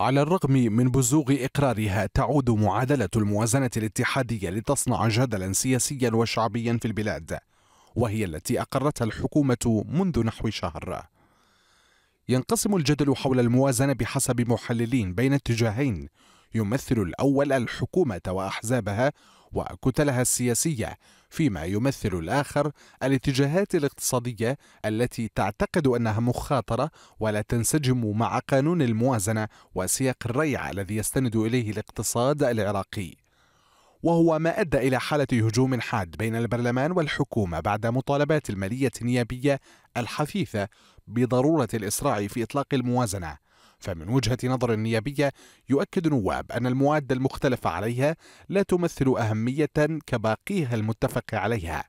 على الرغم من بزوغ إقرارها تعود معادلة الموازنة الاتحادية لتصنع جدلا سياسيا وشعبيا في البلاد وهي التي أقرتها الحكومة منذ نحو شهر ينقسم الجدل حول الموازنة بحسب محللين بين اتجاهين يمثل الأول الحكومة وأحزابها وكتلها السياسية فيما يمثل الآخر الاتجاهات الاقتصادية التي تعتقد أنها مخاطرة ولا تنسجم مع قانون الموازنة وسياق الريع الذي يستند إليه الاقتصاد العراقي وهو ما أدى إلى حالة هجوم حاد بين البرلمان والحكومة بعد مطالبات المالية النيابية الحثيثة بضرورة الإسراع في إطلاق الموازنة فمن وجهة نظر نيابية يؤكد نواب أن المواد المختلفة عليها لا تمثل أهمية كباقيها المتفق عليها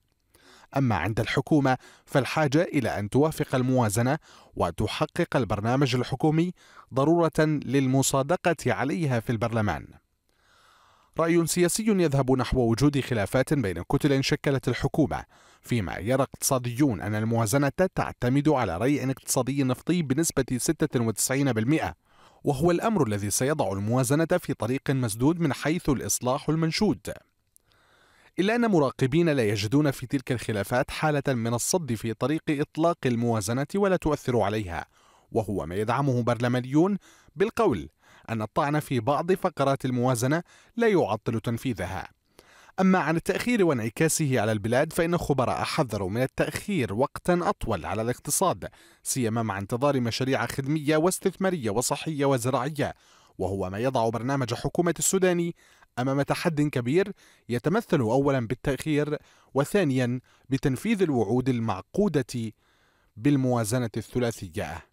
أما عند الحكومة فالحاجة إلى أن توافق الموازنة وتحقق البرنامج الحكومي ضرورة للمصادقة عليها في البرلمان رأي سياسي يذهب نحو وجود خلافات بين كتل شكلت الحكومة فيما يرى اقتصاديون أن الموازنة تعتمد على ريع اقتصادي نفطي بنسبة 96% وهو الأمر الذي سيضع الموازنة في طريق مسدود من حيث الإصلاح المنشود إلا أن مراقبين لا يجدون في تلك الخلافات حالة من الصد في طريق إطلاق الموازنة ولا تؤثر عليها وهو ما يدعمه برلمانيون بالقول أن الطعن في بعض فقرات الموازنة لا يعطل تنفيذها أما عن التأخير وانعكاسه على البلاد فإن خبراء حذروا من التأخير وقتا أطول على الاقتصاد سيما مع انتظار مشاريع خدمية واستثمارية وصحية وزراعية وهو ما يضع برنامج حكومة السوداني أمام تحد كبير يتمثل أولا بالتأخير وثانيا بتنفيذ الوعود المعقودة بالموازنة الثلاثية